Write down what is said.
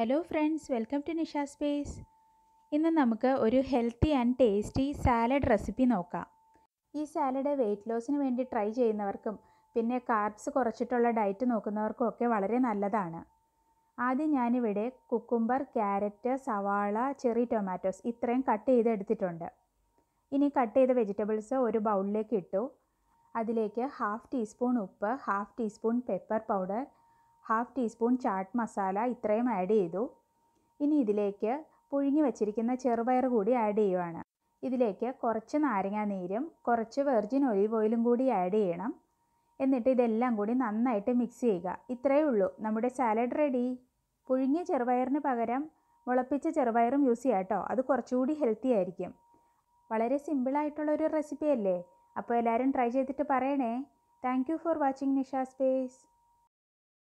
hello friends welcome to Nisha Space ഇന്ന് നമുക്ക് ഒരു healthy and tasty salad recipe നോക്കാം ഈ സാലഡ് വെയിറ്റ് ലോസിന് വേണ്ടി ട്രൈ ചെയ്യുന്നവർക്കും പിന്നെ കാർബ്സ് കുറച്ചിട്ടുള്ള ഡയറ്റ് നോക്കുന്നവർക്കും ഒക്കെ വളരെ നല്ലതാണ് ആദ്യം ഞാനിവിടെ കുക്കുംബർ ക്യാരറ്റ് സവാള ചെറി ടൊമാറ്റോസ് ഇത്രയും കട്ട് ചെയ്ത് എടുത്തിട്ടുണ്ട് ഇനി കട്ട് ചെയ്ത വെജിറ്റബിൾസ് ഒരു ബൗളിലേക്ക് ഇട്ടു അതിലേക്ക് ഹാഫ് ടീസ്പൂൺ ഉപ്പ് half teaspoon pepper powder half teaspoon chaat masala ഇത്രയും ആഡ് ചെയ്തു ഇനി ഇതിലേക്ക് പുഴുങ്ങി വെച്ചിരിക്കുന്ന ചെറുപയർ കൂടി ആഡ് ചെയ്യുവാണ് ഇതിലേക്ക് കുറച്ച് നാരങ്ങാ നീരും കുറച്ച് വെർജിൻ ഒലീവ് ഓയിലും കൂടി ആഡ് ചെയ്യണം എന്നിട്ട് ഇതെല്ലാം കൂടി നന്നായിട്ട് മിക്സ് ചെയ്യുക ഇത്രയേ ഉള്ളൂ നമ്മുടെ സാലഡ് റെഡി പുഴുങ്ങിയ ചെറുപയറിന് പകരം മുളപ്പിച്ച ചെറുപയറും യൂസ് ചെയ്യാം കേട്ടോ അത് കുറച്ചുകൂടി ഹെൽത്തി ആയിരിക്കും വളരെ സിമ്പിളായിട്ടുള്ളൊരു റെസിപ്പി അല്ലേ അപ്പോൾ എല്ലാവരും ട്രൈ ചെയ്തിട്ട് പറയണേ thank you for watching Nisha space